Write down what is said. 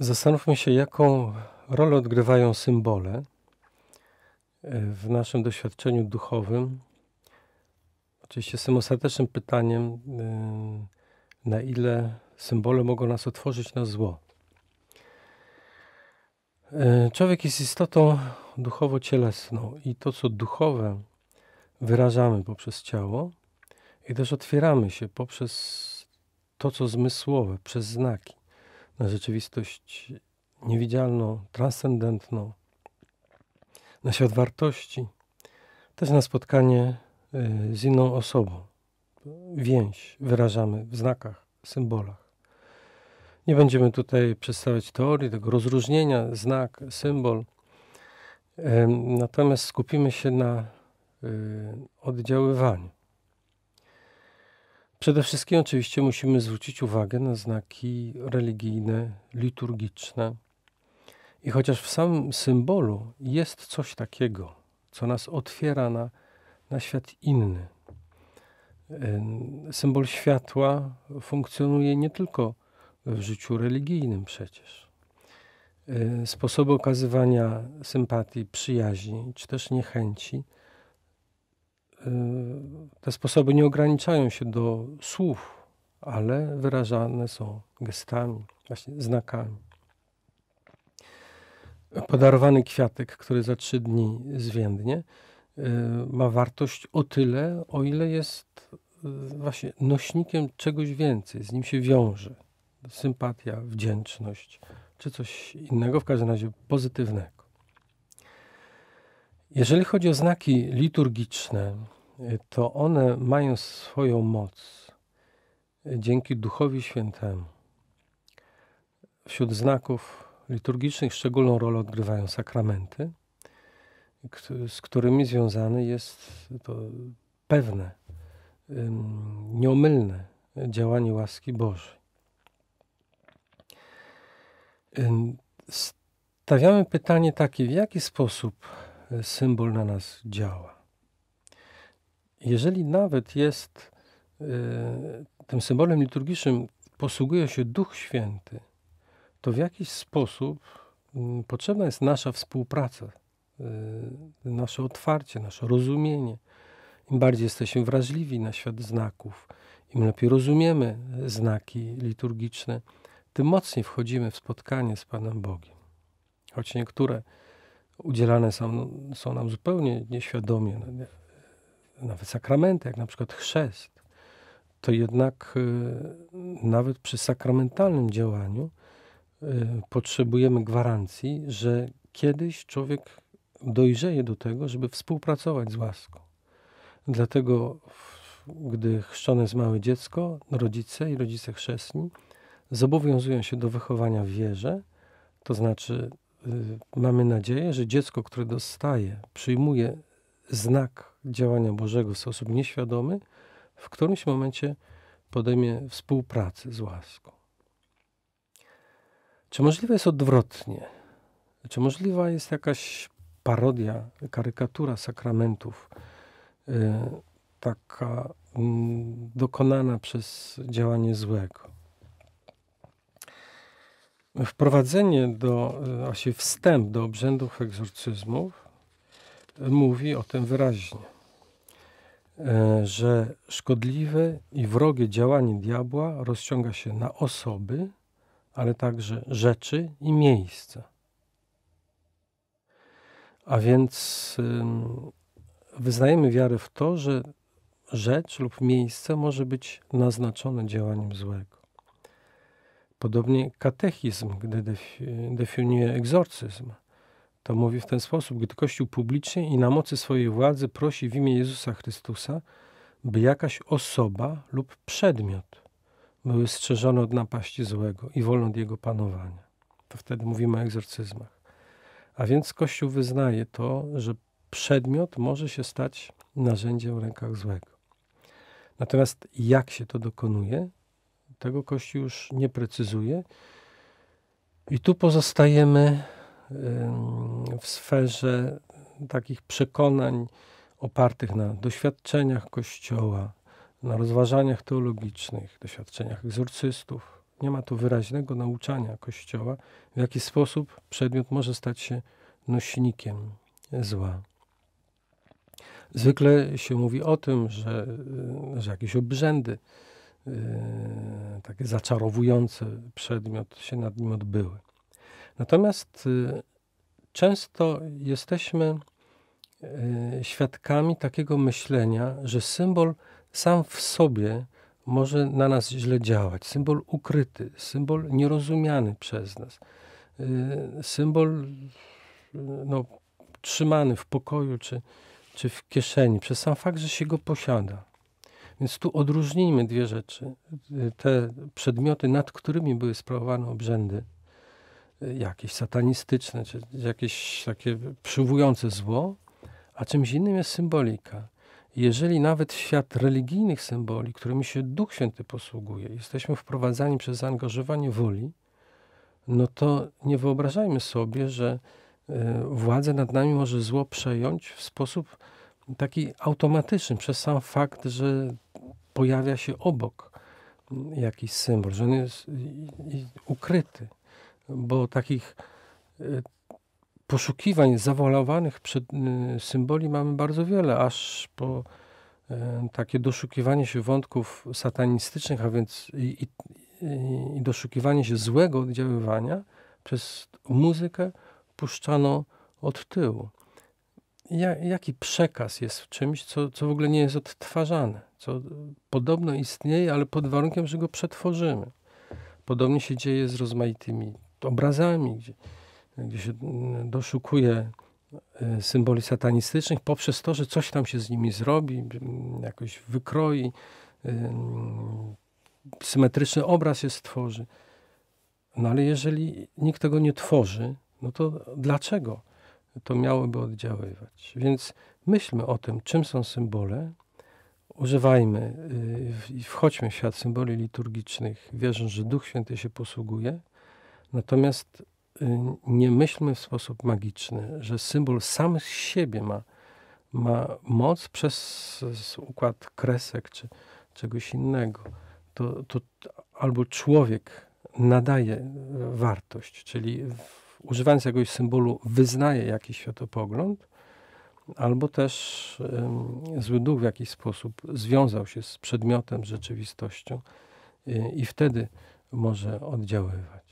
Zastanówmy się, jaką rolę odgrywają symbole e, w naszym doświadczeniu duchowym. Oczywiście jestem ostatecznym pytaniem, e, na ile symbole mogą nas otworzyć na zło. E, człowiek jest istotą duchowo-cielesną i to, co duchowe wyrażamy poprzez ciało, i też otwieramy się poprzez to, co zmysłowe, przez znaki na rzeczywistość niewidzialną, transcendentną, na świat wartości, też na spotkanie e, z inną osobą. Więź wyrażamy w znakach, symbolach. Nie będziemy tutaj przedstawiać teorii tego rozróżnienia, znak, symbol. E, natomiast skupimy się na e, oddziaływaniu. Przede wszystkim oczywiście musimy zwrócić uwagę na znaki religijne, liturgiczne. I chociaż w samym symbolu jest coś takiego, co nas otwiera na, na świat inny. Symbol światła funkcjonuje nie tylko w życiu religijnym przecież. Sposoby okazywania sympatii, przyjaźni czy też niechęci te sposoby nie ograniczają się do słów, ale wyrażane są gestami, właśnie znakami. Podarowany kwiatek, który za trzy dni zwiędnie, y, ma wartość o tyle, o ile jest y, właśnie nośnikiem czegoś więcej, z nim się wiąże sympatia, wdzięczność czy coś innego, w każdym razie pozytywnego. Jeżeli chodzi o znaki liturgiczne, to one mają swoją moc e, dzięki Duchowi Świętemu. Wśród znaków liturgicznych szczególną rolę odgrywają sakramenty, z którymi związane jest to pewne, nieomylne działanie łaski Bożej. Stawiamy pytanie takie, w jaki sposób e, symbol na nas działa? jeżeli nawet jest y, tym symbolem liturgicznym, posługuje się Duch Święty, to w jakiś sposób y, potrzebna jest nasza współpraca, y, nasze otwarcie, nasze rozumienie. Im bardziej jesteśmy wrażliwi na świat znaków, im lepiej rozumiemy znaki liturgiczne, tym mocniej wchodzimy w spotkanie z Panem Bogiem. Choć niektóre udzielane są, są nam zupełnie nieświadomie, no nawet sakramenty, jak na przykład chrzest, to jednak y, nawet przy sakramentalnym działaniu y, potrzebujemy gwarancji, że kiedyś człowiek dojrzeje do tego, żeby współpracować z łaską. Dlatego, gdy chrzczone jest małe dziecko, rodzice i rodzice chrzestni zobowiązują się do wychowania w wierze, to znaczy y, mamy nadzieję, że dziecko, które dostaje, przyjmuje znak działania Bożego w sposób nieświadomy, w którymś momencie podejmie współpracę z łaską. Czy możliwe jest odwrotnie? Czy możliwa jest jakaś parodia, karykatura sakramentów, yy, taka yy, dokonana przez działanie złego? Wprowadzenie do, y, się wstęp do obrzędów egzorcyzmów mówi o tym wyraźnie. E, że szkodliwe i wrogie działanie diabła rozciąga się na osoby, ale także rzeczy i miejsca. A więc wyznajemy wiarę w to, że rzecz lub miejsce może być naznaczone działaniem złego. Podobnie katechizm, gdy definiuje egzorcyzm, to mówi w ten sposób, gdy Kościół publicznie i na mocy swojej władzy prosi w imię Jezusa Chrystusa, by jakaś osoba lub przedmiot były strzeżone od napaści złego i wolne od jego panowania. To wtedy mówimy o egzorcyzmach. A więc Kościół wyznaje to, że przedmiot może się stać narzędziem w rękach złego. Natomiast jak się to dokonuje, tego Kościół już nie precyzuje. I tu pozostajemy w sferze takich przekonań opartych na doświadczeniach Kościoła, na rozważaniach teologicznych, doświadczeniach egzorcystów. Nie ma tu wyraźnego nauczania Kościoła, w jaki sposób przedmiot może stać się nośnikiem zła. Zwykle się mówi o tym, że, że jakieś obrzędy, e, takie zaczarowujące przedmiot się nad nim odbyły. Natomiast y, często jesteśmy y, świadkami takiego myślenia, że symbol sam w sobie może na nas źle działać. Symbol ukryty, symbol nierozumiany przez nas, y, symbol no, trzymany w pokoju czy, czy w kieszeni przez sam fakt, że się go posiada. Więc tu odróżnijmy dwie rzeczy. Te przedmioty, nad którymi były sprawowane obrzędy, jakieś satanistyczne, czy jakieś takie przywołujące zło, a czymś innym jest symbolika. Jeżeli nawet świat religijnych symboli, którymi się Duch Święty posługuje, jesteśmy wprowadzani przez zaangażowanie woli, no to nie wyobrażajmy sobie, że e, władzę nad nami może zło przejąć w sposób taki automatyczny, przez sam fakt, że pojawia się obok jakiś symbol, że on jest ukryty bo takich y, poszukiwań zawalowanych przed y, symboli mamy bardzo wiele, aż po y, takie doszukiwanie się wątków satanistycznych, a więc i, i, i doszukiwanie się złego oddziaływania przez muzykę puszczano od tyłu. Ja, jaki przekaz jest w czymś, co, co w ogóle nie jest odtwarzane, co podobno istnieje, ale pod warunkiem, że go przetworzymy. Podobnie się dzieje z rozmaitymi obrazami, gdzie, gdzie się mm, doszukuje e, symboli satanistycznych poprzez to, że coś tam się z nimi zrobi, jakoś wykroi, y, mm, symetryczny obraz się stworzy. No ale jeżeli nikt tego nie tworzy, no to dlaczego to miałoby oddziaływać? Więc myślmy o tym, czym są symbole, używajmy y, i wchodźmy w świat symboli liturgicznych, wierząc, że Duch Święty się posługuje Natomiast y, nie myślmy w sposób magiczny, że symbol sam z siebie ma, ma moc przez układ kresek czy czegoś innego. To, to albo człowiek nadaje y, wartość, czyli używając jakiegoś symbolu wyznaje jakiś światopogląd, albo też um, zły duch w jakiś sposób związał się z przedmiotem, z rzeczywistością i, y, i wtedy może oddziaływać.